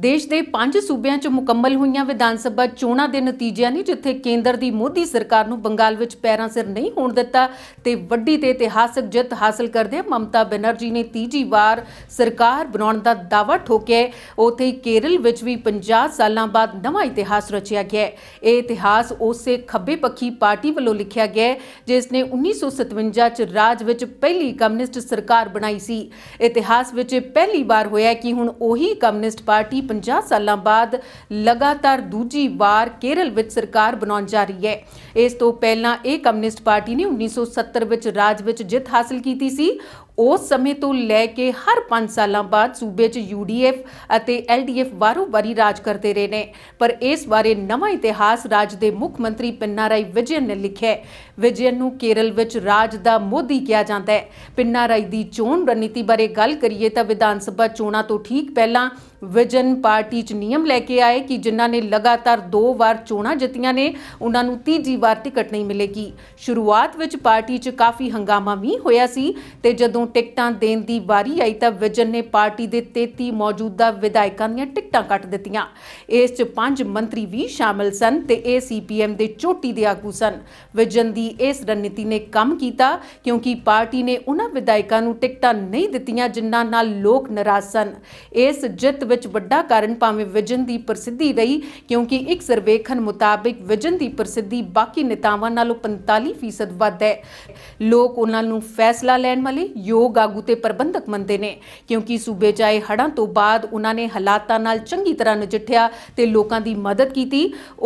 ਦੇਸ਼ ਦੇ ਪੰਜ ਸੂਬਿਆਂ 'ਚ ਮੁਕੰਮਲ ਹੋਈਆਂ ਵਿਧਾਨ ਸਭਾ ਚੋਣਾਂ ਦੇ ਨਤੀਜਿਆਂ ਨੇ ਜਿੱਥੇ ਕੇਂਦਰ ਦੀ ਮੋਦੀ ਸਰਕਾਰ ਨੂੰ ਬੰਗਾਲ ਵਿੱਚ ਪੈਰਾਂ ਸਿਰ ਨਹੀਂ ਹੋਣ ਦਿੱਤਾ ਤੇ ਵੱਡੀ ਤੇ ਇਤਿਹਾਸਕ ਜਿੱਤ ਹਾਸਲ ਕਰਦੇ ਮਮਤਾ ਬਨਰਜੀ ਨੇ ਤੀਜੀ ਵਾਰ ਸਰਕਾਰ ਬਣਾਉਣ ਦਾ ਦਾਅਵਾ ਠੋਕਿਆ ਉਥੇ ਕੇਰਲ ਵਿੱਚ ਵੀ 50 ਸਾਲਾਂ ਬਾਅਦ ਨਵਾਂ ਇਤਿਹਾਸ ਰਚਿਆ ਗਿਆ ਇਹ ਇਤਿਹਾਸ ਉਸੇ ਖੱਬੇ ਪੱਖੀ ਪਾਰਟੀ ਵੱਲੋਂ ਲਿਖਿਆ ਗਿਆ ਜਿਸ ਨੇ 1957 'ਚ ਰਾਜ ਵਿੱਚ ਪਹਿਲੀ ਕਮਿਊਨਿਸਟ ਸਰਕਾਰ ਬਣਾਈ ਸੀ ਇਤਿਹਾਸ ਵਿੱਚ ਪਹਿਲੀ ਵਾਰ ਹੋਇਆ ਕਿ ਹੁਣ ਉਹੀ ਕਮਿਊਨਿਸਟ ਪਾਰਟੀ 50 ਸਾਲਾਂ ਬਾਅਦ ਲਗਾਤਾਰ ਦੂਜੀ ਵਾਰ ਕੇਰਲ ਵਿੱਚ ਸਰਕਾਰ ਬਣਾਉਣ ਜਾ ਰਹੀ ਹੈ ਇਸ ਤੋਂ ਪਹਿਲਾਂ ਇਹ ਕਮਿਊਨਿਸਟ ਪਾਰਟੀ ਨੇ 1970 ਵਿੱਚ ਰਾਜ ਵਿੱਚ ਜਿੱਤ ਹਾਸਲ ਕੀਤੀ ਸੀ ਉਸ ਸਮੇਂ ਤੋਂ ਲੈ ਕੇ ਹਰ 5 ਸਾਲਾਂ ਬਾਅਦ ਸੂਬੇ 'ਚ ਯੂਡੀਐਫ ਅਤੇ ਐਲਡੀਐਫ ਵਾਰੋ-ਵਾਰੀ ਰਾਜ ਕਰਦੇ ਰਹੇ ਨੇ ਪਰ ਇਸ ਬਾਰੇ ਨਵਾਂ ਇਤਿਹਾਸ ਰਾਜ ਦੇ ਮੁੱਖ ਮੰਤਰੀ ਪਿੰਨਾਰਾਈ ਵਿਜੇਨ ਨੇ ਲਿਖਿਆ ਵਿਜੇਨ ਨੂੰ ਕੇਰਲ ਵਿੱਚ ਰਾਜ ਦਾ ਮੋਦੀ ਕਿਹਾ ਜਾਂਦਾ ਹੈ ਪਿੰਨਾਰਾਈ ਦੀ ਚੋਣ ਰਣਨੀਤੀ ਬਾਰੇ ਗੱਲ ਕਰੀਏ ਤਾਂ ਵਿਧਾਨ ਸਭਾ ਚੋਣਾਂ ਤੋਂ ਠੀਕ ਪਹਿਲਾਂ ਵਿਜਨ ਪਾਰਟੀ 'ਚ ਨਿਯਮ ਲੈ ਕੇ ਆਏ ਕਿ ਜਿਨ੍ਹਾਂ ਨੇ ਲਗਾਤਾਰ ਦੋ ਵਾਰ ਚੋਣਾਂ ਜਿੱਤੀਆਂ ਨੇ ਉਹਨਾਂ ਨੂੰ ਤੀਜੀ ਵਾਰ ਟਿਕਟ ਨਹੀਂ ਮਿਲੇਗੀ ਸ਼ੁਰੂਆਤ ਵਿੱਚ ਪਾਰਟੀ 'ਚ ਕਾਫੀ ਹੰਗਾਮਾ ਵੀ ਹੋਇਆ ਸੀ ਤੇ ਜਦੋਂ ਟਿਕਟਾਂ ਦੇਣ ਦੀ ਵਾਰੀ ਆਈ ਤਾਂ ਵਿਜਨ ਨੇ ਪਾਰਟੀ ਦੇ 33 ਮੌਜੂਦਾ ਵਿਧਾਇਕਾਂ ਦੀਆਂ ਟਿਕਟਾਂ ਕੱਟ ਦਿੱਤੀਆਂ ਇਸ 'ਚ ਪੰਜ ਮੰਤਰੀ ਵੀ ਸ਼ਾਮਲ ਸਨ ਤੇ ਇਹ ਸੀਪੀਐਮ ਦੇ ਚੋਟੀ ਦੇ ਆਗੂ ਸਨ ਵਿਜਨ ਦੀ ਇਸ ਰਣਨੀਤੀ ਨੇ ਕੰਮ ਕੀਤਾ ਕਿਉਂਕਿ ਪਾਰਟੀ ਨੇ ਉਹਨਾਂ ਵਿਧਾਇਕਾਂ ਨੂੰ ਟਿਕਟਾਂ ਨਹੀਂ ਦਿੱਤੀਆਂ ਜਿਨ੍ਹਾਂ ਨਾਲ ਲੋਕ ਨਾਰਾਜ਼ ਸਨ ਇਸ ਜਿੱਤ ਵਿੱਚ ਵੱਡਾ ਕਾਰਨ ਭਾਵੇਂ ਵਿਜਨ ਦੀ ਪ੍ਰਸਿੱਧੀ ਰਹੀ ਕਿਉਂਕਿ ਇੱਕ ਸਰਵੇਖਣ ਮੁਤਾਬਕ ਵਿਜਨ ਦੀ ਪ੍ਰਸਿੱਧੀ ਬਾਕੀ ਨੇਤਾਵਾਂ ਨਾਲੋਂ 45% ਵੱਧ ਹੈ ਲੋਕ ਉਹਨਾਂ ਨੂੰ ਫੈਸਲਾ ਲੈਣ ਵਾਲੇ ਯੋਗ ਆਗੂ ਤੇ ਪ੍ਰਬੰਧਕ ਮੰਨਦੇ ਨੇ ਕਿਉਂਕਿ ਸੂਬੇ ਚਾਏ ਹੜਾਂ ਹੜ੍ਹਾਂ ਤੋਂ ਬਾਅਦ ਉਹਨਾਂ ਨੇ ਹਾਲਾਤਾਂ ਨਾਲ ਚੰਗੀ ਤਰ੍ਹਾਂ ਨਜਿੱਠਿਆ ਤੇ ਲੋਕਾਂ ਦੀ ਮਦਦ ਕੀਤੀ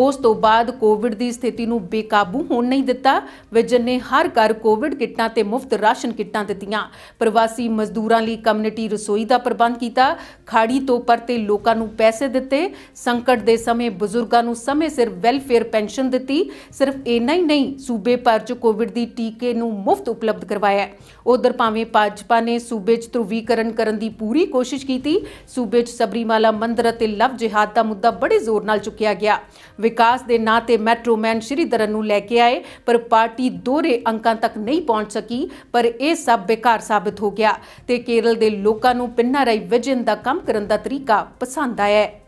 ਉਸ ਤੋਂ ਬਾਅਦ ਕੋਵਿਡ ਦੀ ਸਥਿਤੀ ਨੂੰ ਬੇਕਾਬੂ ਹੋਣ ਨਹੀਂ ਦਿੱਤਾ ਵਿਜਨ ਨੇ ਹਰ ਘਰ ਕੋਵਿਡ ਕਿੱਟਾਂ ਤੇ ਮੁਫਤ ਰਾਸ਼ਨ ਕਿੱਟਾਂ ਦਿੱਤੀਆਂ ਪ੍ਰਵਾਸੀ ਮਜ਼ਦੂਰਾਂ ਲਈ ਕਮਿਊਨਿਟੀ ਰਸੋਈ ਦਾ ਪ੍ਰਬੰਧ ਕੀਤਾ ਖਾੜੀ ਤੋਂ ਪਰਤੇ ਲੋਕਾਂ ਨੂੰ ਪੈਸੇ ਦਿੱਤੇ ਸੰਕਟ ਦੇ ਸਮੇਂ ਬਜ਼ੁਰਗਾਂ ਨੂੰ ਸਮੇਂ ਸਿਰ ਵੈਲਫੇਅਰ ਪੈਨਸ਼ਨ ਦਿੱਤੀ ਸਿਰਫ ਇੰਨਾ ਹੀ ਨਹੀਂ ਸੂਬੇ ਭਰ 'ਚ ਕੋਵਿਡ ਦੀ ਟੀਕੇ ਨੂੰ ਮੁਫਤ ਉਪਲਬਧ ਕਰਵਾਇਆ ਉਧਰ ਭਾਵੇਂ ਭਾਜਪਾ ਨੇ ਸੂਬੇ 'ਚ ਧਰੂਵੀਕਰਨ ਕਰਨ ਦੀ ਪੂਰੀ ਕੋਸ਼ਿਸ਼ ਕੀਤੀ ਸੂਬੇ 'ਚ ਸਬਰੀਮਾਲਾ ਮੰਦਰ ਅਤੇ ਲਵ ਜਿਹਾਦ ਦਾ ਮੁੱਦਾ ਬੜੇ ਜ਼ੋਰ ਨਾਲ ਚੁੱਕਿਆ ਗਿਆ ਵਿਕਾਸ ਦੇ ਨਾਂ ਤੇ ਮੈਟਰੋਮੈਨ ਸ਼੍ਰੀਧਰਨ ਨੂੰ ਲੈ ਕੇ ਆਏ ਪਰ ਪਾਰਟੀ ਦੋਰੇ ਅੰਕਾਂ ਤੱਕ ਨਹੀਂ ਪਹੁੰਚ ਸਕੀ ਪਰ ਇਹ ਸਭ ਬੇਕਾਰ ਸਾਬਤ ਹੋ ਗਿਆ ਤੇ ਕੇਰਲ ਦੇ ਲੋਕਾਂ ਨੂੰ ਪਿੰਨਾ ਰਾਈ ਵਿਜਨ ਦਾ ਕੰਮ ਕਰਨ ਦਾ ਤਰੀਕਾ ਪਸੰਦ ਆਇਆ